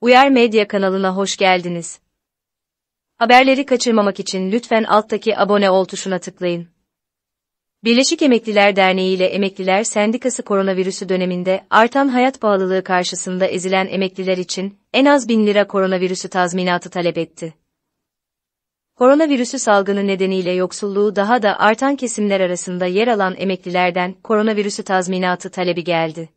Uyar Medya kanalına hoş geldiniz. Haberleri kaçırmamak için lütfen alttaki abone ol tuşuna tıklayın. Birleşik Emekliler Derneği ile Emekliler Sendikası koronavirüsü döneminde artan hayat pahalılığı karşısında ezilen emekliler için en az 1000 lira koronavirüsü tazminatı talep etti. Koronavirüsü salgını nedeniyle yoksulluğu daha da artan kesimler arasında yer alan emeklilerden koronavirüsü tazminatı talebi geldi.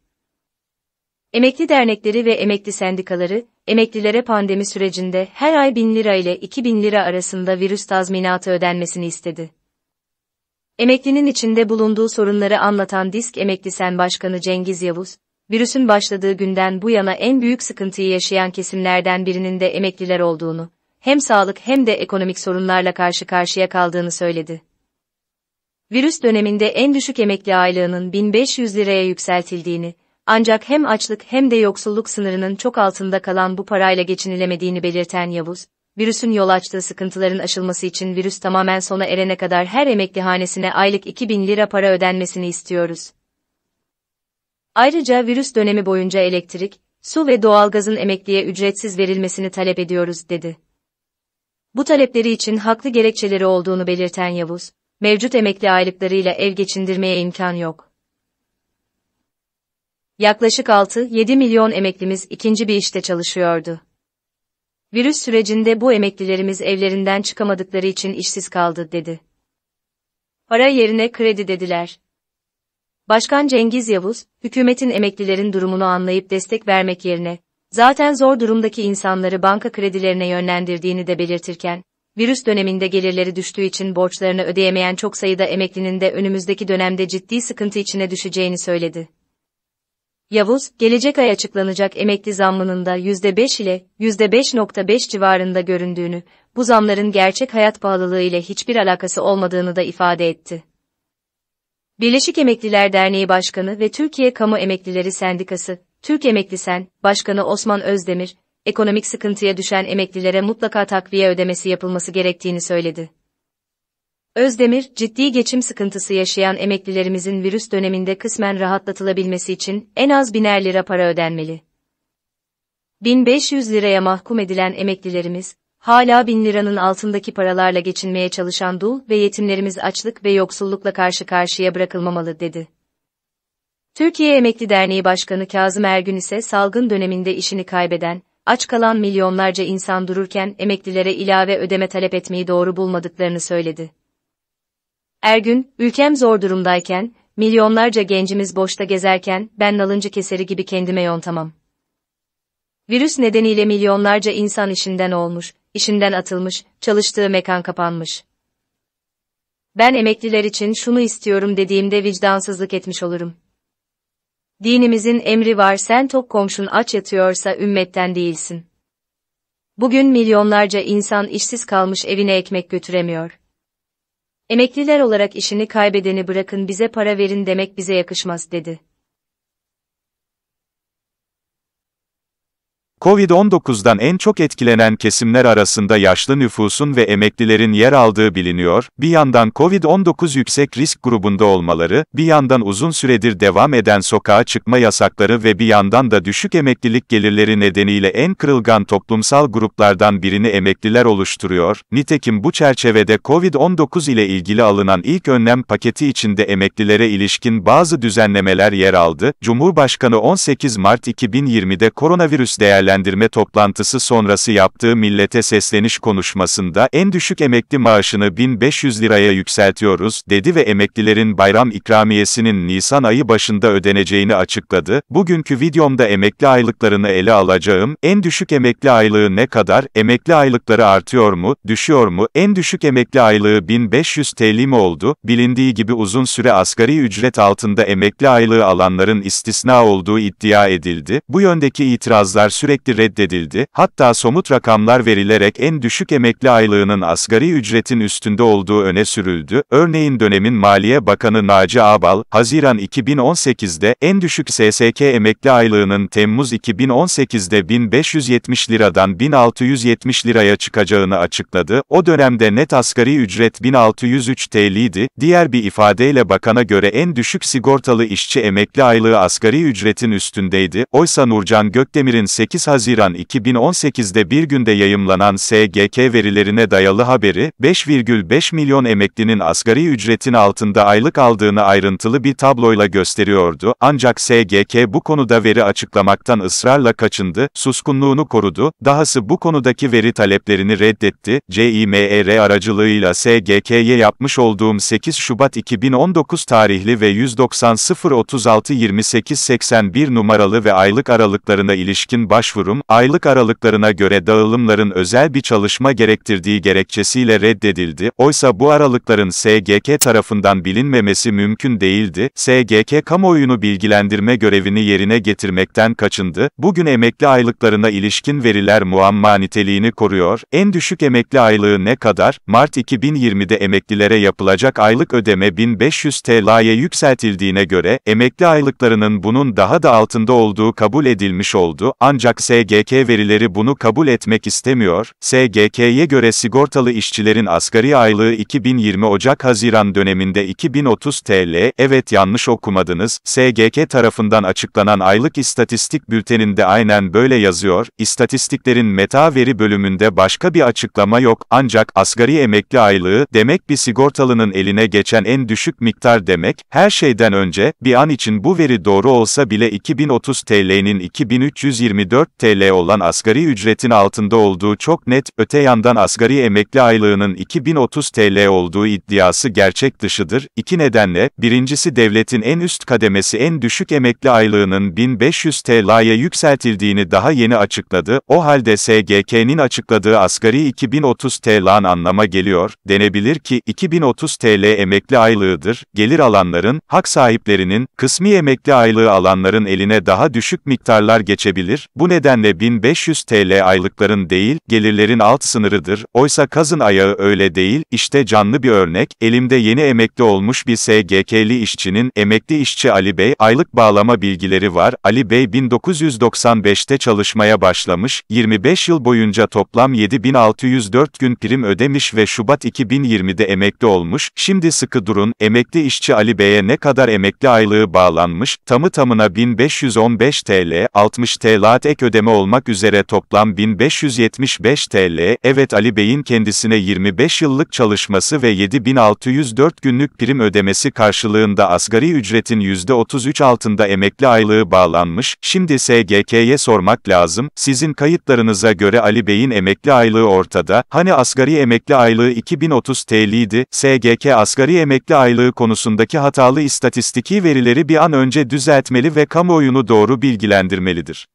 Emekli dernekleri ve emekli sendikaları, emeklilere pandemi sürecinde her ay 1000 lira ile 2000 lira arasında virüs tazminatı ödenmesini istedi. Emeklinin içinde bulunduğu sorunları anlatan Disk Emekli Sen Başkanı Cengiz Yavuz, virüsün başladığı günden bu yana en büyük sıkıntıyı yaşayan kesimlerden birinin de emekliler olduğunu, hem sağlık hem de ekonomik sorunlarla karşı karşıya kaldığını söyledi. Virüs döneminde en düşük emekli aylığının 1500 liraya yükseltildiğini, ancak hem açlık hem de yoksulluk sınırının çok altında kalan bu parayla geçinilemediğini belirten Yavuz, virüsün yol açtığı sıkıntıların aşılması için virüs tamamen sona erene kadar her emekli hanesine aylık 2000 lira para ödenmesini istiyoruz. Ayrıca virüs dönemi boyunca elektrik, su ve doğalgazın emekliye ücretsiz verilmesini talep ediyoruz, dedi. Bu talepleri için haklı gerekçeleri olduğunu belirten Yavuz, mevcut emekli aylıklarıyla ev geçindirmeye imkan yok yaklaşık 6-7 milyon emeklimiz ikinci bir işte çalışıyordu. Virüs sürecinde bu emeklilerimiz evlerinden çıkamadıkları için işsiz kaldı, dedi. Para yerine kredi dediler. Başkan Cengiz Yavuz, hükümetin emeklilerin durumunu anlayıp destek vermek yerine, zaten zor durumdaki insanları banka kredilerine yönlendirdiğini de belirtirken, virüs döneminde gelirleri düştüğü için borçlarını ödeyemeyen çok sayıda emeklinin de önümüzdeki dönemde ciddi sıkıntı içine düşeceğini söyledi. Yavuz, gelecek ay açıklanacak emekli zammının da %5 ile %5.5 civarında göründüğünü, bu zamların gerçek hayat pahalılığı ile hiçbir alakası olmadığını da ifade etti. Birleşik Emekliler Derneği Başkanı ve Türkiye Kamu Emeklileri Sendikası, Türk Emeklisen, Başkanı Osman Özdemir, ekonomik sıkıntıya düşen emeklilere mutlaka takviye ödemesi yapılması gerektiğini söyledi. Özdemir, ciddi geçim sıkıntısı yaşayan emeklilerimizin virüs döneminde kısmen rahatlatılabilmesi için en az biner lira para ödenmeli. 1500 liraya mahkum edilen emeklilerimiz, hala 1000 liranın altındaki paralarla geçinmeye çalışan dul ve yetimlerimiz açlık ve yoksullukla karşı karşıya bırakılmamalı dedi. Türkiye Emekli Derneği Başkanı Kazım Ergün ise salgın döneminde işini kaybeden, aç kalan milyonlarca insan dururken emeklilere ilave ödeme talep etmeyi doğru bulmadıklarını söyledi. Ergün, ülkem zor durumdayken, milyonlarca gencimiz boşta gezerken ben nalıncı keseri gibi kendime yontamam. Virüs nedeniyle milyonlarca insan işinden olmuş, işinden atılmış, çalıştığı mekan kapanmış. Ben emekliler için şunu istiyorum dediğimde vicdansızlık etmiş olurum. Dinimizin emri var sen tok komşun aç yatıyorsa ümmetten değilsin. Bugün milyonlarca insan işsiz kalmış evine ekmek götüremiyor. Emekliler olarak işini kaybedeni bırakın bize para verin demek bize yakışmaz dedi. Covid-19'dan en çok etkilenen kesimler arasında yaşlı nüfusun ve emeklilerin yer aldığı biliniyor, bir yandan Covid-19 yüksek risk grubunda olmaları, bir yandan uzun süredir devam eden sokağa çıkma yasakları ve bir yandan da düşük emeklilik gelirleri nedeniyle en kırılgan toplumsal gruplardan birini emekliler oluşturuyor, nitekim bu çerçevede Covid-19 ile ilgili alınan ilk önlem paketi içinde emeklilere ilişkin bazı düzenlemeler yer aldı, Cumhurbaşkanı 18 Mart 2020'de koronavirüs değerlendirmesi, değerlendirme toplantısı sonrası yaptığı millete sesleniş konuşmasında en düşük emekli maaşını 1500 liraya yükseltiyoruz dedi ve emeklilerin bayram ikramiyesinin Nisan ayı başında ödeneceğini açıkladı. Bugünkü videomda emekli aylıklarını ele alacağım. En düşük emekli aylığı ne kadar? Emekli aylıkları artıyor mu? Düşüyor mu? En düşük emekli aylığı 1500 TL mi oldu? Bilindiği gibi uzun süre asgari ücret altında emekli aylığı alanların istisna olduğu iddia edildi. Bu yöndeki itirazlar sürekli sürekli reddedildi, hatta somut rakamlar verilerek en düşük emekli aylığının asgari ücretin üstünde olduğu öne sürüldü. Örneğin dönemin Maliye Bakanı Naci Abal, Haziran 2018'de en düşük SSK emekli aylığının Temmuz 2018'de 1570 liradan 1670 liraya çıkacağını açıkladı. O dönemde net asgari ücret 1603 TL idi. Diğer bir ifadeyle bakana göre en düşük sigortalı işçi emekli aylığı asgari ücretin üstündeydi. Oysa Nurcan Gökdemir'in 8 Haziran 2018'de bir günde yayımlanan SGK verilerine dayalı haberi, 5,5 milyon emeklinin asgari ücretin altında aylık aldığını ayrıntılı bir tabloyla gösteriyordu, ancak SGK bu konuda veri açıklamaktan ısrarla kaçındı, suskunluğunu korudu, dahası bu konudaki veri taleplerini reddetti, CİMER aracılığıyla SGK'ye yapmış olduğum 8 Şubat 2019 tarihli ve 190 036 28 81 numaralı ve aylık aralıklarına ilişkin baş başvurum, aylık aralıklarına göre dağılımların özel bir çalışma gerektirdiği gerekçesiyle reddedildi, oysa bu aralıkların SGK tarafından bilinmemesi mümkün değildi, SGK kamuoyunu bilgilendirme görevini yerine getirmekten kaçındı, bugün emekli aylıklarına ilişkin veriler muamma niteliğini koruyor, en düşük emekli aylığı ne kadar, Mart 2020'de emeklilere yapılacak aylık ödeme 1500 TL'ye yükseltildiğine göre, emekli aylıklarının bunun daha da altında olduğu kabul edilmiş oldu, ancak SGK verileri bunu kabul etmek istemiyor. SGK'ye göre sigortalı işçilerin asgari aylığı 2020 Ocak-Haziran döneminde 2030 TL. Evet yanlış okumadınız. SGK tarafından açıklanan aylık istatistik bülteninde aynen böyle yazıyor. İstatistiklerin meta veri bölümünde başka bir açıklama yok. Ancak asgari emekli aylığı demek bir sigortalının eline geçen en düşük miktar demek. Her şeyden önce bir an için bu veri doğru olsa bile 2030 TL'nin 2324 TL olan asgari ücretin altında olduğu çok net, öte yandan asgari emekli aylığının 2030 TL olduğu iddiası gerçek dışıdır. İki nedenle, birincisi devletin en üst kademesi en düşük emekli aylığının 1500 TL'ye yükseltildiğini daha yeni açıkladı, o halde SGK'nin açıkladığı asgari 2030 TL'an anlama geliyor, denebilir ki 2030 TL emekli aylığıdır, gelir alanların, hak sahiplerinin, kısmi emekli aylığı alanların eline daha düşük miktarlar geçebilir, bu nedenle nedenle 1500 TL aylıkların değil, gelirlerin alt sınırıdır, oysa kazın ayağı öyle değil, işte canlı bir örnek, elimde yeni emekli olmuş bir SGK'li işçinin, emekli işçi Ali Bey, aylık bağlama bilgileri var, Ali Bey 1995'te çalışmaya başlamış, 25 yıl boyunca toplam 7604 gün prim ödemiş ve Şubat 2020'de emekli olmuş, şimdi sıkı durun, emekli işçi Ali Bey'e ne kadar emekli aylığı bağlanmış, tamı tamına 1515 TL, 60 TL ek ödemiş, ödeme olmak üzere toplam 1575 TL, evet Ali Bey'in kendisine 25 yıllık çalışması ve 7604 günlük prim ödemesi karşılığında asgari ücretin %33 altında emekli aylığı bağlanmış, şimdi SGK'ye sormak lazım, sizin kayıtlarınıza göre Ali Bey'in emekli aylığı ortada, hani asgari emekli aylığı 2030 TL'ydi, SGK asgari emekli aylığı konusundaki hatalı istatistiki verileri bir an önce düzeltmeli ve kamuoyunu doğru bilgilendirmelidir.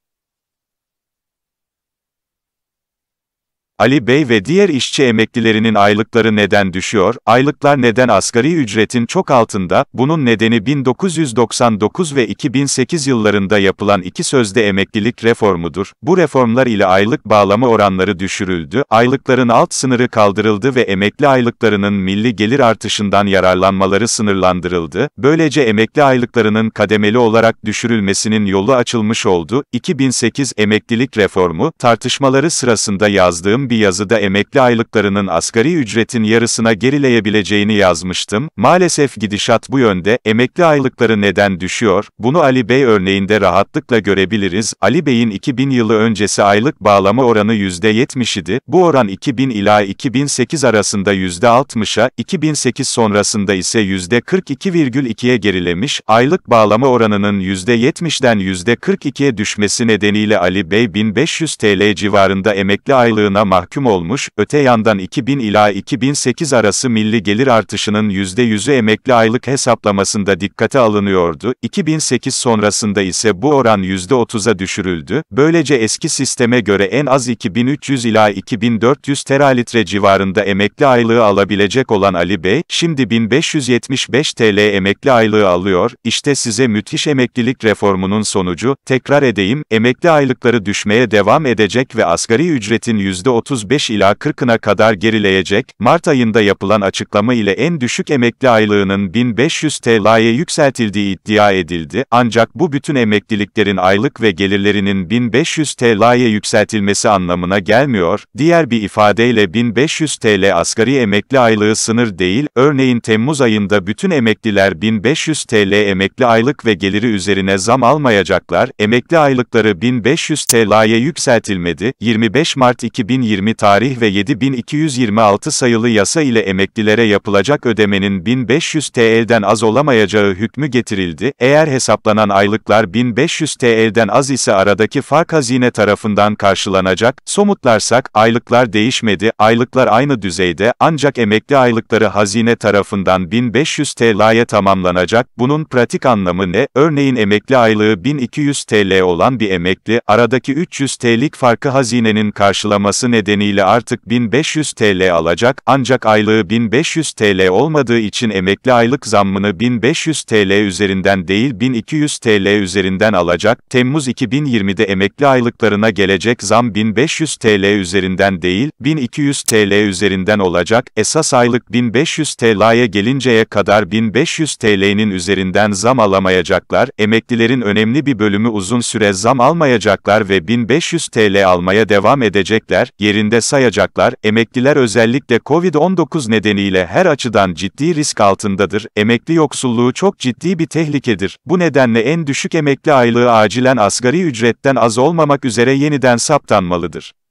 Ali Bey ve diğer işçi emeklilerinin aylıkları neden düşüyor, aylıklar neden asgari ücretin çok altında, bunun nedeni 1999 ve 2008 yıllarında yapılan iki sözde emeklilik reformudur. Bu reformlar ile aylık bağlama oranları düşürüldü, aylıkların alt sınırı kaldırıldı ve emekli aylıklarının milli gelir artışından yararlanmaları sınırlandırıldı. Böylece emekli aylıklarının kademeli olarak düşürülmesinin yolu açılmış oldu. 2008 emeklilik reformu, tartışmaları sırasında yazdığım bir yazıda emekli aylıklarının asgari ücretin yarısına gerileyebileceğini yazmıştım. Maalesef gidişat bu yönde, emekli aylıkları neden düşüyor, bunu Ali Bey örneğinde rahatlıkla görebiliriz. Ali Bey'in 2000 yılı öncesi aylık bağlama oranı %70 idi, bu oran 2000 ila 2008 arasında %60'a, 2008 sonrasında ise %42,2'ye gerilemiş, aylık bağlama oranının %70'den %42'ye düşmesi nedeniyle Ali Bey 1500 TL civarında emekli aylığına mahkum olmuş, öte yandan 2000 ila 2008 arası milli gelir artışının %100'ü emekli aylık hesaplamasında dikkate alınıyordu, 2008 sonrasında ise bu oran %30'a düşürüldü, böylece eski sisteme göre en az 2300 ila 2400 teralitre civarında emekli aylığı alabilecek olan Ali Bey, şimdi 1575 TL emekli aylığı alıyor, işte size müthiş emeklilik reformunun sonucu, tekrar edeyim, emekli aylıkları düşmeye devam edecek ve asgari ücretin %30 %35 ila 40'ına kadar gerileyecek, Mart ayında yapılan açıklama ile en düşük emekli aylığının 1500 TL'ye yükseltildiği iddia edildi, ancak bu bütün emekliliklerin aylık ve gelirlerinin 1500 TL'ye yükseltilmesi anlamına gelmiyor, diğer bir ifadeyle 1500 TL asgari emekli aylığı sınır değil, örneğin Temmuz ayında bütün emekliler 1500 TL emekli aylık ve geliri üzerine zam almayacaklar, emekli aylıkları 1500 TL'ye yükseltilmedi, 25 Mart 2020 2020 tarih ve 7226 sayılı yasa ile emeklilere yapılacak ödemenin 1500 TL'den az olamayacağı hükmü getirildi. Eğer hesaplanan aylıklar 1500 TL'den az ise aradaki fark hazine tarafından karşılanacak. Somutlarsak, aylıklar değişmedi, aylıklar aynı düzeyde, ancak emekli aylıkları hazine tarafından 1500 TL'ye tamamlanacak. Bunun pratik anlamı ne? Örneğin emekli aylığı 1200 TL olan bir emekli, aradaki 300 TL'lik farkı hazinenin karşılaması nedeniyle nedeniyle artık 1500 TL alacak ancak aylığı 1500 TL olmadığı için emekli aylık zammını 1500 TL üzerinden değil 1200 TL üzerinden alacak. Temmuz 2020'de emekli aylıklarına gelecek zam 1500 TL üzerinden değil 1200 TL üzerinden olacak. Esas aylık 1500 TL'ye gelinceye kadar 1500 TL'nin üzerinden zam alamayacaklar. Emeklilerin önemli bir bölümü uzun süre zam almayacaklar ve 1500 TL almaya devam edecekler yerinde sayacaklar, emekliler özellikle Covid-19 nedeniyle her açıdan ciddi risk altındadır, emekli yoksulluğu çok ciddi bir tehlikedir. Bu nedenle en düşük emekli aylığı acilen asgari ücretten az olmamak üzere yeniden saptanmalıdır.